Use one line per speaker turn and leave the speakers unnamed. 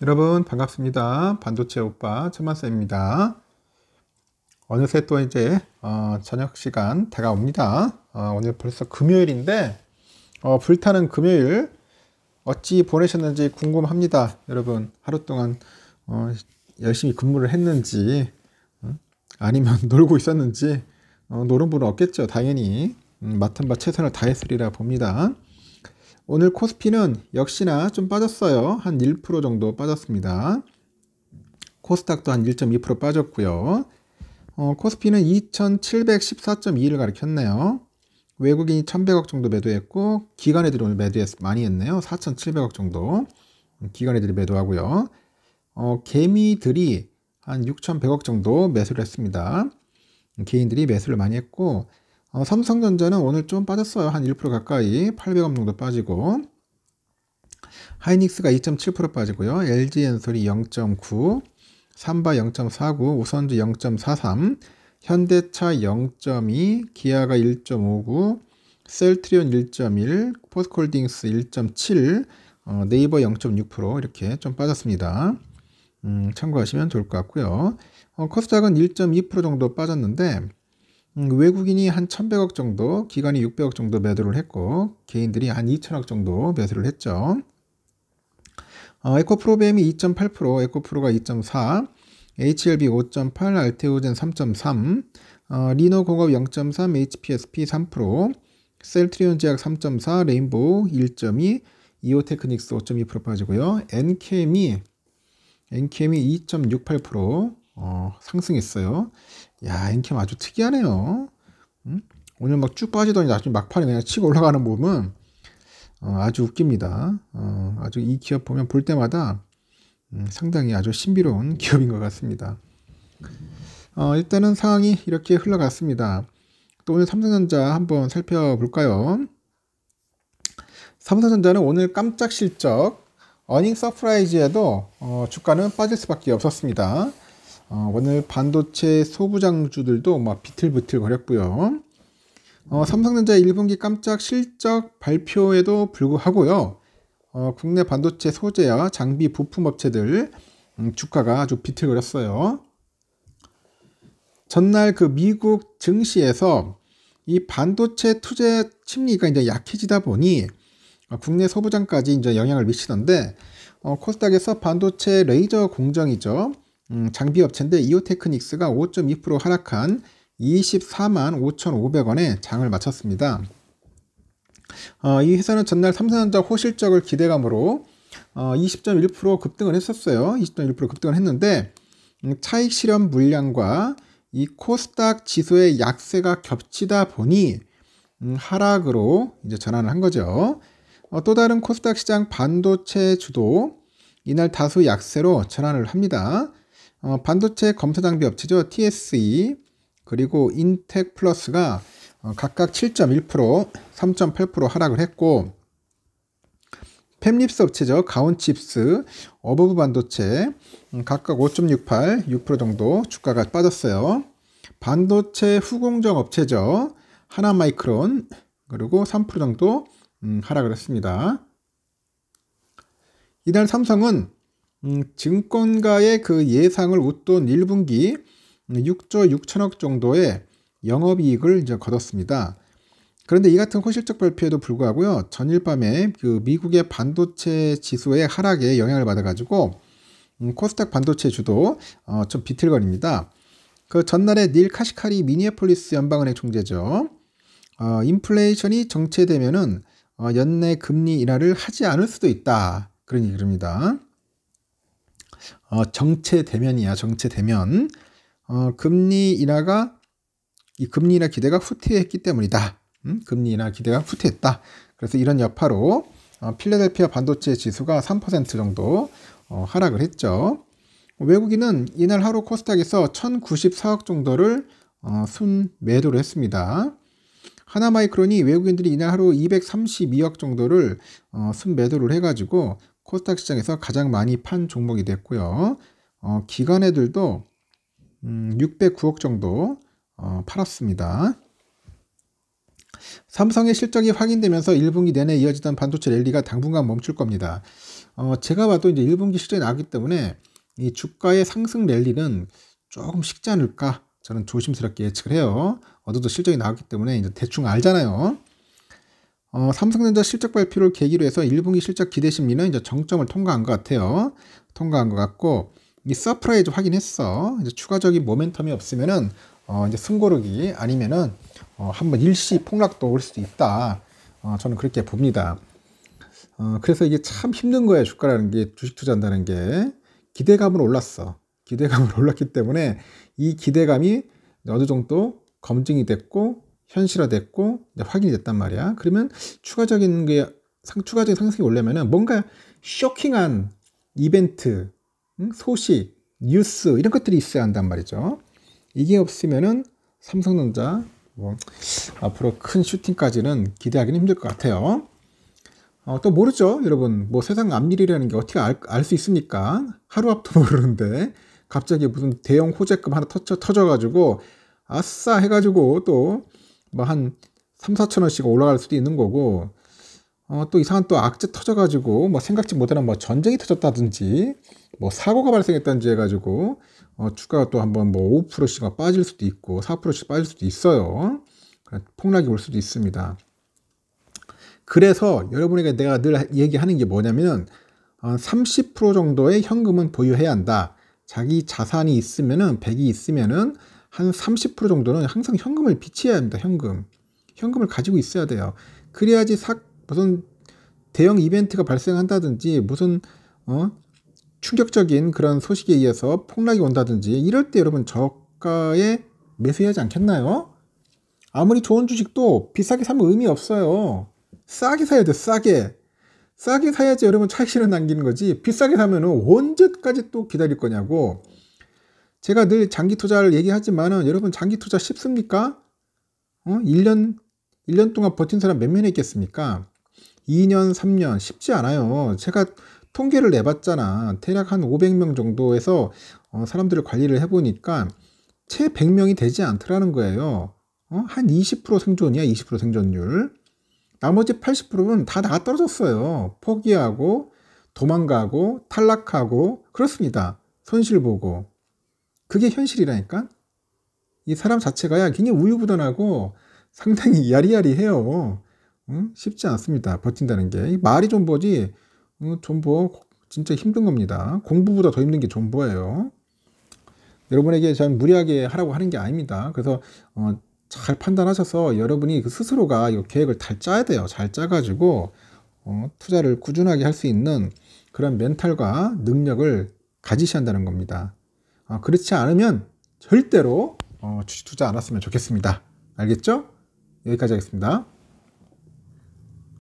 여러분 반갑습니다. 반도체 오빠 천만쌤입니다. 어느새 또 이제 어, 저녁 시간 다가옵니다. 어, 오늘 벌써 금요일인데 어, 불타는 금요일 어찌 보내셨는지 궁금합니다. 여러분 하루 동안 어, 열심히 근무를 했는지 아니면 놀고 있었는지 어, 노름부은 없겠죠. 당연히 음, 맡은 바 최선을 다했으리라 봅니다. 오늘 코스피는 역시나 좀 빠졌어요. 한 1% 정도 빠졌습니다. 코스닥도 한 1.2% 빠졌고요. 어, 코스피는 2714.2를 가리켰네요. 외국인이 1100억 정도 매도했고 기관애들이 오늘 매도 했 많이 했네요. 4700억 정도 기관애들이 매도하고요. 어, 개미들이 한 6100억 정도 매수를 했습니다. 개인들이 매수를 많이 했고 어, 삼성전자는 오늘 좀 빠졌어요. 한 1% 가까이 800원 정도 빠지고 하이닉스가 2.7% 빠지고요. LG엔솔이 0.9, 삼바 0.49, 우선주 0.43, 현대차 0.2, 기아가 1.59, 셀트리온 1.1, 포스콜딩스 1.7, 어, 네이버 0.6% 이렇게 좀 빠졌습니다. 음, 참고하시면 좋을 것 같고요. 어, 코스닥은 1.2% 정도 빠졌는데 음, 외국인이 한 1100억 정도, 기관이 600억 정도 매도를 했고 개인들이 한 2000억 정도 매수를 했죠. 어, 에코프로뱀이 2.8%, 에코프로가 2.4, HLB 5.8, 알테오젠 3.3, 어, 리노공업 0.3, HPSP 3%, 셀트리온 제약 3.4, 레인보우 1.2, 이오테크닉스 5.2% 빠지고요. NKM이 NKM이 2.68%, 어, 상승했어요. 야, 엔캠 아주 특이하네요. 음? 오늘 막 쭉 빠지더니 나중에 막판에 그냥 치고 올라가는 부분 어, 아주 웃깁니다. 어, 아주 이 기업 보면 볼 때마다 음, 상당히 아주 신비로운 기업인 것 같습니다. 어, 일단은 상황이 이렇게 흘러갔습니다. 또 오늘 삼성전자 한번 살펴볼까요? 삼성전자는 오늘 깜짝 실적 어닝 서프라이즈에도 어, 주가는 빠질 수밖에 없었습니다. 어, 오늘 반도체 소부장주들도 막 뭐 비틀비틀 거렸고요. 어, 삼성전자 1분기 깜짝 실적 발표에도 불구하고요. 어, 국내 반도체 소재와 장비 부품 업체들 음, 주가가 아주 비틀거렸어요. 전날 그 미국 증시에서 이 반도체 투자 심리가 이제 약해지다 보니 어, 국내 소부장까지 이제 영향을 미치던데 어, 코스닥에서 반도체 레이저 공정이죠. 음, 장비 업체인데 이오테크닉스가 5.2% 하락한 24만 5,500원에 장을 마쳤습니다. 어, 이 회사는 전날 삼성전자 호실적을 기대감으로 어, 20.1% 급등을 했었어요. 20.1% 급등을 했는데 음, 차익 실현 물량과 이 코스닥 지수의 약세가 겹치다 보니 음, 하락으로 이제 전환을 한 거죠. 어, 또 다른 코스닥 시장 반도체 주도 이날 다수 약세로 전환을 합니다. 어, 반도체 검사 장비 업체죠. TSE 그리고 인텍 플러스가 어, 각각 7.1%, 3.8% 하락을 했고 펩립스 업체죠. 가온칩스, 어버브 반도체 음, 각각 5.68, 6% 정도 주가가 빠졌어요. 반도체 후공정 업체죠. 하나마이크론 그리고 3% 정도 음, 하락을 했습니다. 이날 삼성은 음, 증권가의 그 예상을 웃돈 1분기 6조 6천억 정도의 영업이익을 이제 거뒀습니다. 그런데 이 같은 호실적 발표에도 불구하고요 전일 밤에 그 미국의 반도체 지수의 하락에 영향을 받아가지고 음, 코스닥 반도체 주도 어, 좀 비틀거립니다. 그 전날에 닐 카시카리 미니애폴리스 연방은행 총재죠. 어, 인플레이션이 정체되면은 어, 연내 금리 인하를 하지 않을 수도 있다. 그런 얘기입니다. 어, 정체 대면이야. 정체 대면. 어, 금리 인하가 이 금리 인하 기대가 후퇴했기 때문이다. 음? 금리 인하 기대가 후퇴했다. 그래서 이런 여파로 어, 필라델피아 반도체 지수가 3% 정도 어, 하락을 했죠. 외국인은 이날 하루 코스닥에서 1,094억 정도를 어, 순매도를 했습니다. 하나마이크론이 외국인들이 이날 하루 232억 정도를 어, 순매도를 해가지고 코스닥 시장에서 가장 많이 판 종목이 됐고요. 어, 기관 애들도 음, 609억 정도 어, 팔았습니다. 삼성의 실적이 확인되면서 1분기 내내 이어지던 반도체 랠리가 당분간 멈출 겁니다. 어, 제가 봐도 이제 1분기 실적이 나기 때문에 이 주가의 상승 랠리는 조금 식지 않을까 저는 조심스럽게 예측을 해요. 어제도 실적이 나왔기 때문에 이제 대충 알잖아요. 어, 삼성전자 실적 발표를 계기로 해서 1분기 실적 기대 심리는 이제 정점을 통과한 것 같아요. 통과한 것 같고 이 서프라이즈 확인했어. 이제 추가적인 모멘텀이 없으면은 어, 이제 숨고르기 아니면은 어, 한번 일시 폭락도 올 수도 있다. 어, 저는 그렇게 봅니다. 어, 그래서 이게 참 힘든 거예요. 주가라는 게 주식 투자한다는 게 기대감으로 올랐어. 기대감으로 올랐기 때문에 이 기대감이 어느 정도 검증이 됐고 현실화됐고 확인이 됐단 말이야. 그러면 추가적인 게 상, 추가적인 상승이 올려면은 뭔가 쇼킹한 이벤트, 응? 소식, 뉴스 이런 것들이 있어야 한단 말이죠. 이게 없으면은 삼성전자 뭐 앞으로 큰 슈팅까지는 기대하기는 힘들 것 같아요. 어, 또 모르죠, 여러분. 뭐 세상 앞일이라는 게 어떻게 알 수 있습니까? 하루 앞도 모르는데 갑자기 무슨 대형 호재급 하나 터져, 터져가지고 아싸 해가지고 또 뭐한 3, 4천 원씩 올라갈 수도 있는 거고 어, 또 이상한 또 악재 터져가지고 뭐 생각지 못하는 뭐 전쟁이 터졌다든지 뭐 사고가 발생했다든지 해가지고 어, 주가가 또 한번 뭐 5%씩 빠질 수도 있고 4%씩 빠질 수도 있어요. 폭락이 올 수도 있습니다. 그래서 여러분에게 내가 늘 얘기하는 게 뭐냐면 어, 30% 정도의 현금은 보유해야 한다. 자기 자산이 있으면은 100이 있으면은 한30% 정도는 항상 현금을 비치해야 합니다. 현금. 현금을 가지고 있어야 돼요. 그래야지 사, 무슨 대형 이벤트가 발생한다든지 무슨 어? 충격적인 그런 소식에 의해서 폭락이 온다든지 이럴 때 여러분 저가에 매수해야지 하 않겠나요? 아무리 좋은 주식도 비싸게 사면 의미 없어요. 싸게 사야 돼, 싸게. 싸게 사야지 여러분 차익실을 남기는 거지. 비싸게 사면은 언제까지 또 기다릴 거냐고. 제가 늘 장기 투자를 얘기하지만은 여러분 장기 투자 쉽습니까? 어? 1년 1년 동안 버틴 사람 몇 명이 있겠습니까? 2년, 3년 쉽지 않아요. 제가 통계를 내봤잖아. 대략 한 500명 정도에서 어, 사람들을 관리를 해보니까 채 100명이 되지 않더라는 거예요. 어? 한 20% 생존이야, 20% 생존율. 나머지 80%는 다 나가 떨어졌어요. 포기하고, 도망가고, 탈락하고, 그렇습니다. 손실 보고. 그게 현실이라니까? 이 사람 자체가야 굉장히 우유부단하고 상당히 야리야리해요. 응? 쉽지 않습니다. 버틴다는 게. 말이 존버지, 응, 어, 존버 진짜 힘든 겁니다. 공부보다 더 힘든 게 존버예요. 여러분에게 전 무리하게 하라고 하는 게 아닙니다. 그래서 어, 잘 판단하셔서 여러분이 그 스스로가 이 계획을 잘 짜야 돼요. 잘 짜가지고 어, 투자를 꾸준하게 할 수 있는 그런 멘탈과 능력을 가지셔야 한다는 겁니다. 아, 그렇지 않으면 절대로 어, 주식 투자 안 왔으면 좋겠습니다. 알겠죠? 여기까지 하겠습니다.